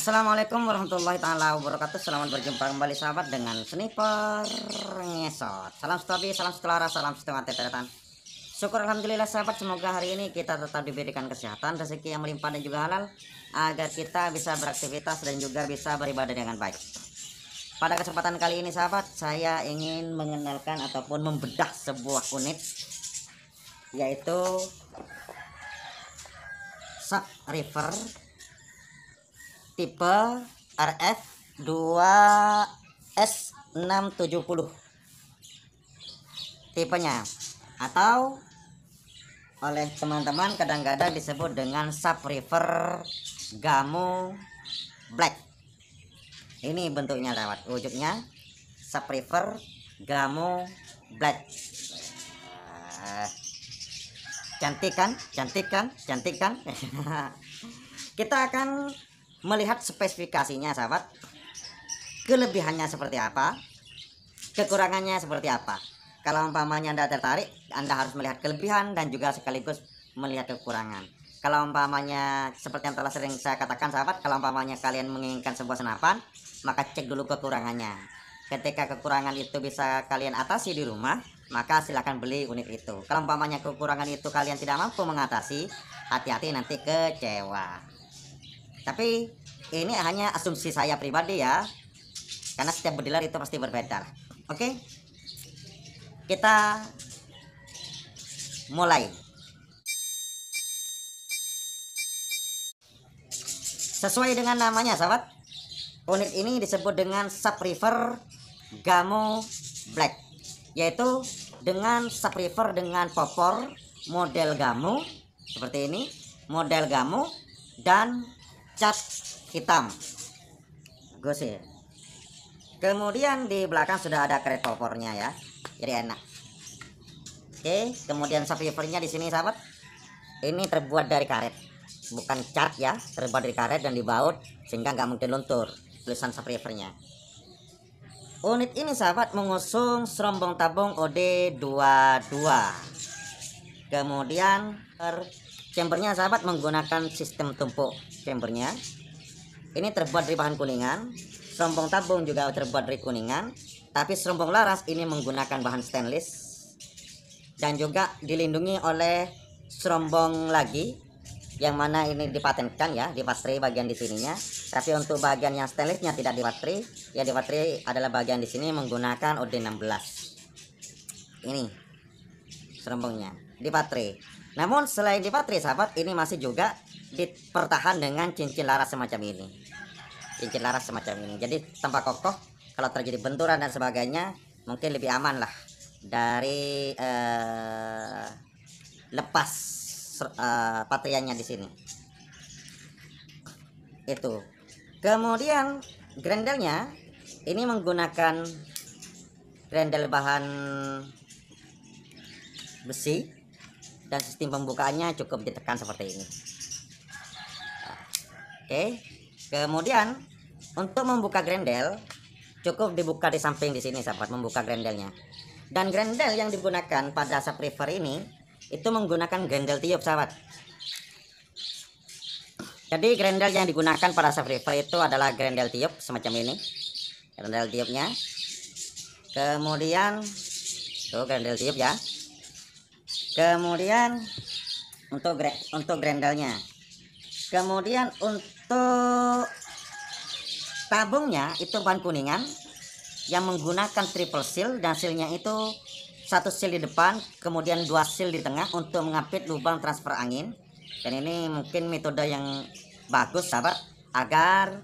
Assalamualaikum warahmatullahi taala wabarakatuh. Selamat berjumpa kembali sahabat dengan sniper ngesot. Salam stabi, salam setelara, salam setengah tetetan. Syukur alhamdulillah sahabat semoga hari ini kita tetap diberikan kesehatan, rezeki yang melimpah dan juga halal agar kita bisa beraktivitas dan juga bisa beribadah dengan baik. Pada kesempatan kali ini sahabat, saya ingin mengenalkan ataupun membedah sebuah unit yaitu Sub River tipe RF 2S670 tipenya atau oleh teman-teman kadang-kadang disebut dengan subwoofer Gamu Black ini bentuknya lewat wujudnya subwoofer Gamu Black uh, cantik kan cantik kan cantik kan kita akan melihat spesifikasinya sahabat kelebihannya seperti apa kekurangannya seperti apa kalau umpamanya anda tertarik anda harus melihat kelebihan dan juga sekaligus melihat kekurangan kalau umpamanya seperti yang telah sering saya katakan sahabat kalau umpamanya kalian menginginkan sebuah senapan maka cek dulu kekurangannya ketika kekurangan itu bisa kalian atasi di rumah maka silahkan beli unit itu kalau umpamanya kekurangan itu kalian tidak mampu mengatasi hati-hati nanti kecewa tapi ini hanya asumsi saya pribadi ya karena setiap bediler itu pasti berbeda oke okay? kita mulai sesuai dengan namanya sahabat unit ini disebut dengan subwoofer Gamo Black yaitu dengan subwoofer dengan popor model Gamo seperti ini model Gamo dan cat hitam gosir kemudian di belakang sudah ada kretopornya ya jadi enak oke kemudian subwoofernya di sini sahabat ini terbuat dari karet bukan cat ya terbuat dari karet dan dibaut sehingga nggak mungkin luntur tulisan subwoofernya unit ini sahabat mengusung serombong tabung OD22 kemudian chambernya sahabat menggunakan sistem tumpuk chambernya ini terbuat dari bahan kuningan serombong tabung juga terbuat dari kuningan tapi serombong laras ini menggunakan bahan stainless dan juga dilindungi oleh serombong lagi yang mana ini dipatenkan ya di bagian di sininya tapi untuk bagian yang stainlessnya tidak di patri ya di adalah bagian di sini menggunakan OD16 ini serombongnya di namun selain di dipatri sahabat ini masih juga dipertahan dengan cincin laras semacam ini. Cincin laras semacam ini. Jadi tanpa kokoh kalau terjadi benturan dan sebagainya mungkin lebih aman lah dari eh, lepas eh, patriannya di sini. Itu. Kemudian grendelnya ini menggunakan grendel bahan besi dan sistem pembukaannya cukup ditekan seperti ini oke kemudian untuk membuka grendel cukup dibuka di samping di sini sahabat membuka grendelnya dan grendel yang digunakan pada subwoofer ini itu menggunakan grendel tiup sahabat jadi grendel yang digunakan pada subwoofer itu adalah grendel tiup semacam ini grendel tiupnya kemudian tuh grendel tiup ya kemudian untuk untuk grendelnya kemudian untuk tabungnya itu ban kuningan yang menggunakan triple seal dan sealnya itu satu seal di depan kemudian dua seal di tengah untuk mengapit lubang transfer angin dan ini mungkin metode yang bagus sahabat agar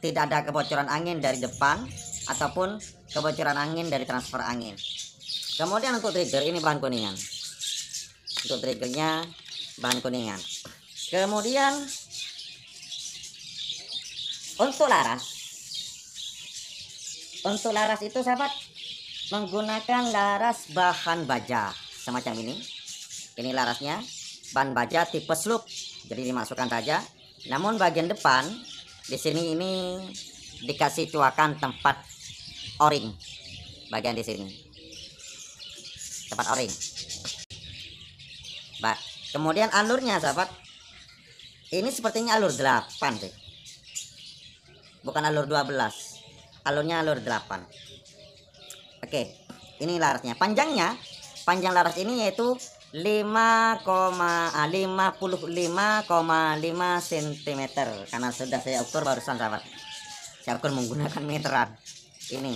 tidak ada kebocoran angin dari depan ataupun kebocoran angin dari transfer angin kemudian untuk trigger ini bahan kuningan untuk triggernya bahan kuningan kemudian untuk laras untuk laras itu sahabat menggunakan laras bahan baja semacam ini ini larasnya bahan baja tipe slup jadi dimasukkan saja namun bagian depan di sini ini dikasih cuakan tempat oring bagian di sini tempat oring. Pak. Kemudian alurnya sahabat. Ini sepertinya alur 8 deh. Bukan alur 12. Alurnya alur 8. Oke, ini larasnya. Panjangnya, panjang laras ini yaitu 5,55,5 cm ah, karena sudah saya ukur barusan sahabat. Saya ukur menggunakan meteran. Ini.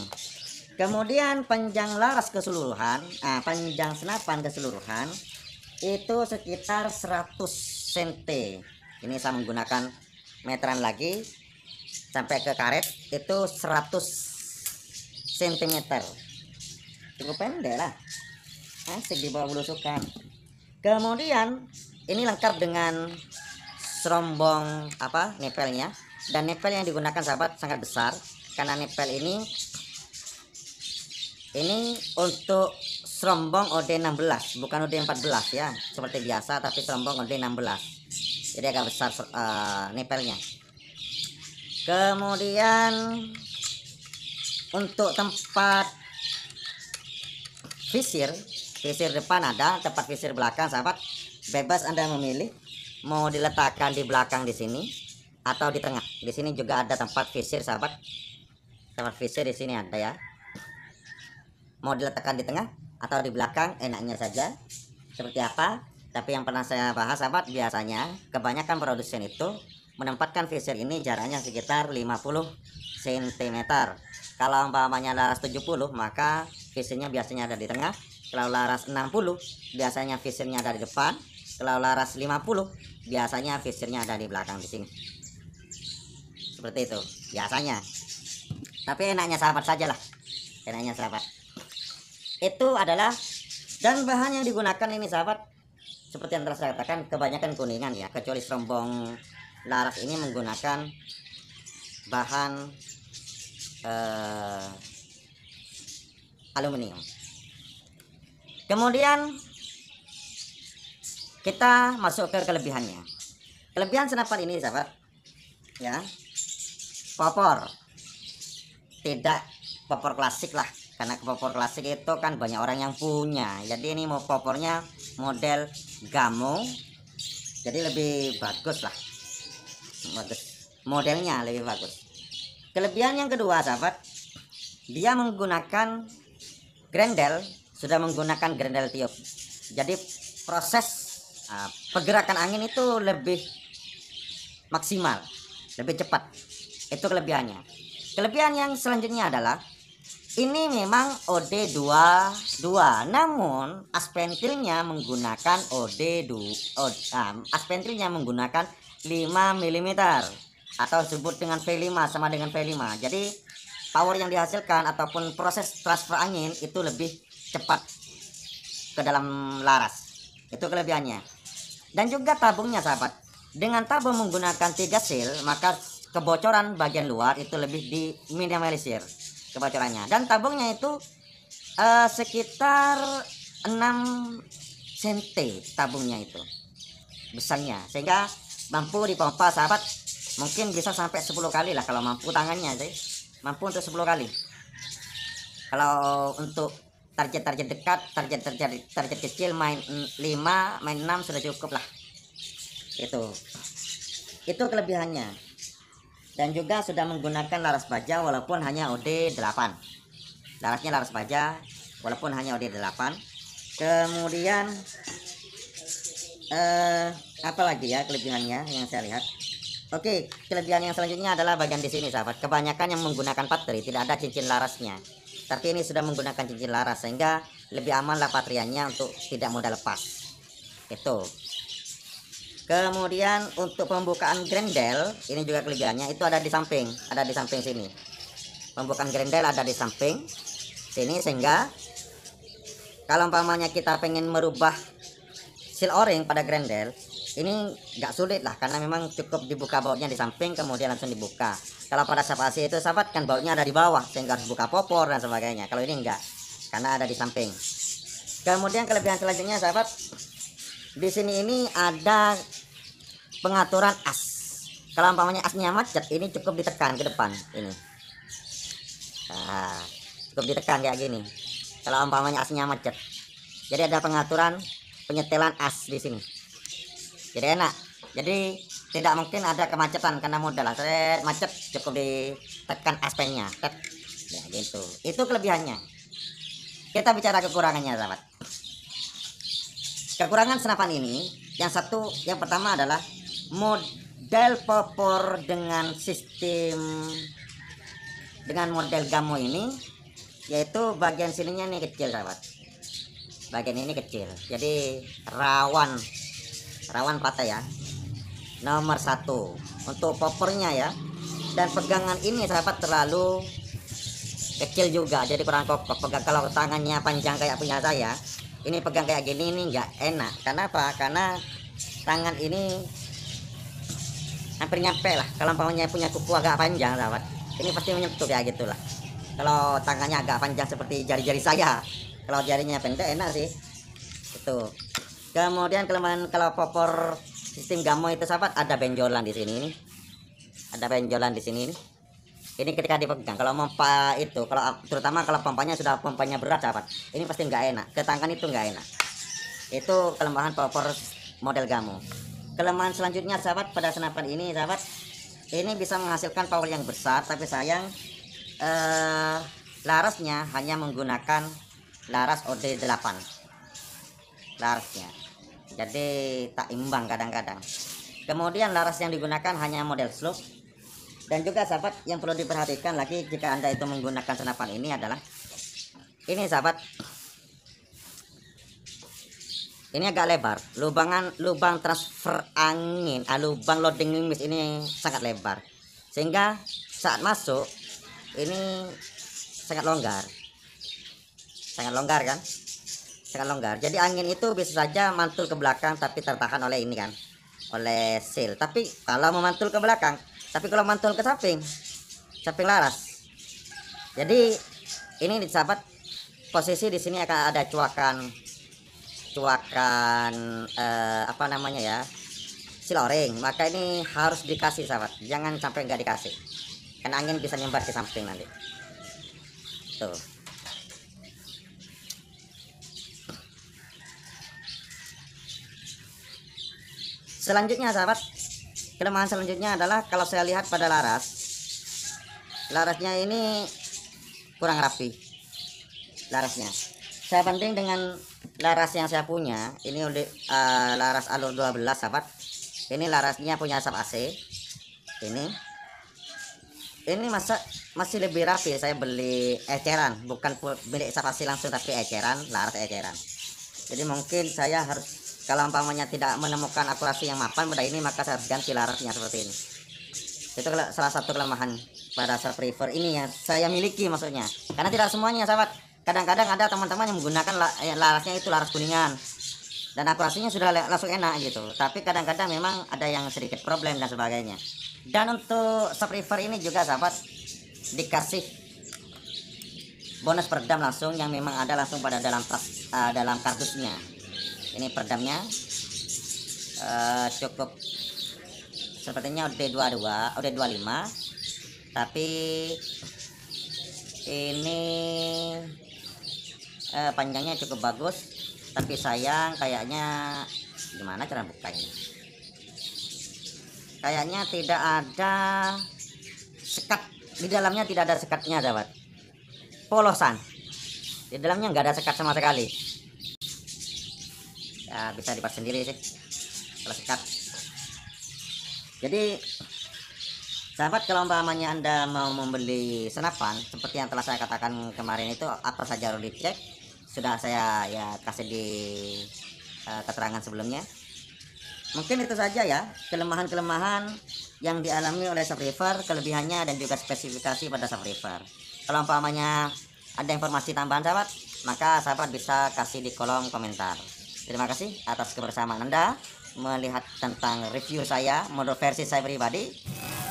Kemudian panjang laras keseluruhan, ah, panjang senapan keseluruhan itu sekitar 100 cm ini saya menggunakan meteran lagi sampai ke karet itu 100 cm cukup pendek lah asik di bawah belusukan kemudian ini lengkap dengan serombong apa nepelnya dan nepel yang digunakan sahabat sangat besar karena nepel ini ini untuk serombong OD 16 bukan OD 14 ya seperti biasa tapi serombong OD 16 jadi agak besar uh, eh, nipelnya kemudian untuk tempat visir visir depan ada tempat visir belakang sahabat bebas anda memilih mau diletakkan di belakang di sini atau di tengah di sini juga ada tempat visir sahabat tempat visir di sini ada ya mau diletakkan di tengah atau di belakang enaknya saja seperti apa tapi yang pernah saya bahas sahabat biasanya kebanyakan produsen itu menempatkan visir ini jaraknya sekitar 50 cm kalau umpamanya laras 70 maka visirnya biasanya ada di tengah kalau laras 60 biasanya visirnya ada di depan kalau laras 50 biasanya visirnya ada di belakang di sini seperti itu biasanya tapi enaknya sahabat sajalah enaknya sahabat itu adalah dan bahan yang digunakan ini sahabat seperti yang telah saya katakan kebanyakan kuningan ya kecuali serombong laras ini menggunakan bahan eh, aluminium kemudian kita masuk ke kelebihannya kelebihan senapan ini sahabat ya popor tidak popor klasik lah karena popor klasik itu kan banyak orang yang punya jadi ini mau popornya model gamo jadi lebih bagus lah bagus modelnya lebih bagus kelebihan yang kedua sahabat dia menggunakan grendel sudah menggunakan grendel tiup jadi proses uh, pergerakan angin itu lebih maksimal lebih cepat itu kelebihannya kelebihan yang selanjutnya adalah ini memang OD22, namun aspentilnya menggunakan OD2 od, um, aspentilnya menggunakan 5 mm atau disebut dengan V5 sama dengan V5. Jadi power yang dihasilkan ataupun proses transfer angin itu lebih cepat ke dalam laras. Itu kelebihannya. Dan juga tabungnya sahabat. Dengan tabung menggunakan 3 seal, maka kebocoran bagian luar itu lebih diminimalisir kebocorannya dan tabungnya itu uh, sekitar 6 cm tabungnya itu besarnya sehingga mampu dipompa sahabat mungkin bisa sampai 10 kali lah kalau mampu tangannya sih mampu untuk 10 kali kalau untuk target-target dekat target-target target kecil main 5 main 6 sudah cukup lah itu itu kelebihannya dan juga sudah menggunakan laras baja walaupun hanya OD 8 larasnya laras baja walaupun hanya OD 8 kemudian eh, apa lagi ya kelebihannya yang saya lihat Oke kelebihan yang selanjutnya adalah bagian di sini sahabat kebanyakan yang menggunakan patri tidak ada cincin larasnya tapi ini sudah menggunakan cincin laras sehingga lebih aman lah patriannya untuk tidak mudah lepas itu kemudian untuk pembukaan grendel ini juga kelebihannya itu ada di samping ada di samping sini pembukaan grendel ada di samping sini sehingga kalau umpamanya kita pengen merubah seal o pada grendel ini nggak sulit lah karena memang cukup dibuka bautnya di samping kemudian langsung dibuka kalau pada sapasi itu sahabat kan bautnya ada di bawah sehingga harus buka popor dan sebagainya kalau ini enggak karena ada di samping kemudian kelebihan selanjutnya sahabat di sini ini ada pengaturan as kalau umpamanya asnya macet ini cukup ditekan ke depan ini nah, cukup ditekan kayak gini kalau umpamanya asnya macet jadi ada pengaturan penyetelan as di sini jadi enak jadi tidak mungkin ada kemacetan karena modal set macet cukup ditekan aspennya Tet. ya gitu itu kelebihannya kita bicara kekurangannya sahabat kekurangan senapan ini yang satu yang pertama adalah model popor dengan sistem dengan model gamo ini yaitu bagian sininya nih kecil sahabat bagian ini kecil jadi rawan rawan patah ya nomor satu untuk popornya ya dan pegangan ini sahabat terlalu kecil juga jadi kurang kokoh pegang kalau tangannya panjang kayak punya saya ini pegang kayak gini ini nggak enak karena apa karena tangan ini hampir nyampe lah kalau umpamanya punya kuku agak panjang sahabat ini pasti menyentuh ya gitulah kalau tangannya agak panjang seperti jari-jari saya kalau jarinya pendek enak sih itu kemudian kelemahan kalau popor sistem gamo itu sahabat ada benjolan di sini ini ada benjolan di sini ini ini ketika dipegang kalau pompa itu kalau terutama kalau pompanya sudah pompanya berat sahabat ini pasti nggak enak ke tangan itu nggak enak itu kelemahan popor model gamo kelemahan selanjutnya sahabat pada senapan ini sahabat ini bisa menghasilkan power yang besar tapi sayang eh, larasnya hanya menggunakan laras OD8 larasnya jadi tak imbang kadang-kadang kemudian laras yang digunakan hanya model slope dan juga sahabat yang perlu diperhatikan lagi jika anda itu menggunakan senapan ini adalah ini sahabat ini agak lebar lubangan lubang transfer angin ah, lubang loading wings ini sangat lebar sehingga saat masuk ini sangat longgar sangat longgar kan sangat longgar jadi angin itu bisa saja mantul ke belakang tapi tertahan oleh ini kan oleh seal tapi kalau memantul ke belakang tapi kalau mantul ke samping samping laras jadi ini disahabat posisi di sini akan ada cuakan cuakan eh, apa namanya ya siloring maka ini harus dikasih sahabat jangan sampai nggak dikasih karena angin bisa nyembar ke samping nanti tuh selanjutnya sahabat kelemahan selanjutnya adalah kalau saya lihat pada laras larasnya ini kurang rapi larasnya saya penting dengan laras yang saya punya ini uh, laras alur 12 sahabat ini larasnya punya asap AC ini ini masa masih lebih rapi saya beli eceran bukan milik asap AC langsung tapi eceran laras eceran jadi mungkin saya harus kalau umpamanya tidak menemukan akurasi yang mapan pada ini maka saya harus ganti larasnya seperti ini itu salah satu kelemahan pada server ini yang saya miliki maksudnya karena tidak semuanya sahabat kadang-kadang ada teman-teman yang menggunakan larasnya eh, itu laras kuningan dan akurasinya sudah langsung enak gitu tapi kadang-kadang memang ada yang sedikit problem dan sebagainya dan untuk subwoofer ini juga sahabat dikasih bonus peredam langsung yang memang ada langsung pada dalam uh, dalam kardusnya ini peredamnya uh, cukup sepertinya D22 udah 25 tapi ini eh, panjangnya cukup bagus tapi sayang kayaknya gimana cara bukanya kayaknya tidak ada sekat di dalamnya tidak ada sekatnya dapat polosan di dalamnya nggak ada sekat sama sekali ya bisa dipas sendiri sih kalau sekat jadi Sahabat kalau umpamanya Anda mau membeli senapan seperti yang telah saya katakan kemarin itu apa saja harus dicek sudah saya ya kasih di uh, keterangan sebelumnya mungkin itu saja ya kelemahan-kelemahan yang dialami oleh subwoofer kelebihannya dan juga spesifikasi pada subwoofer kalau umpamanya ada informasi tambahan sahabat maka sahabat bisa kasih di kolom komentar terima kasih atas kebersamaan anda melihat tentang review saya model versi saya pribadi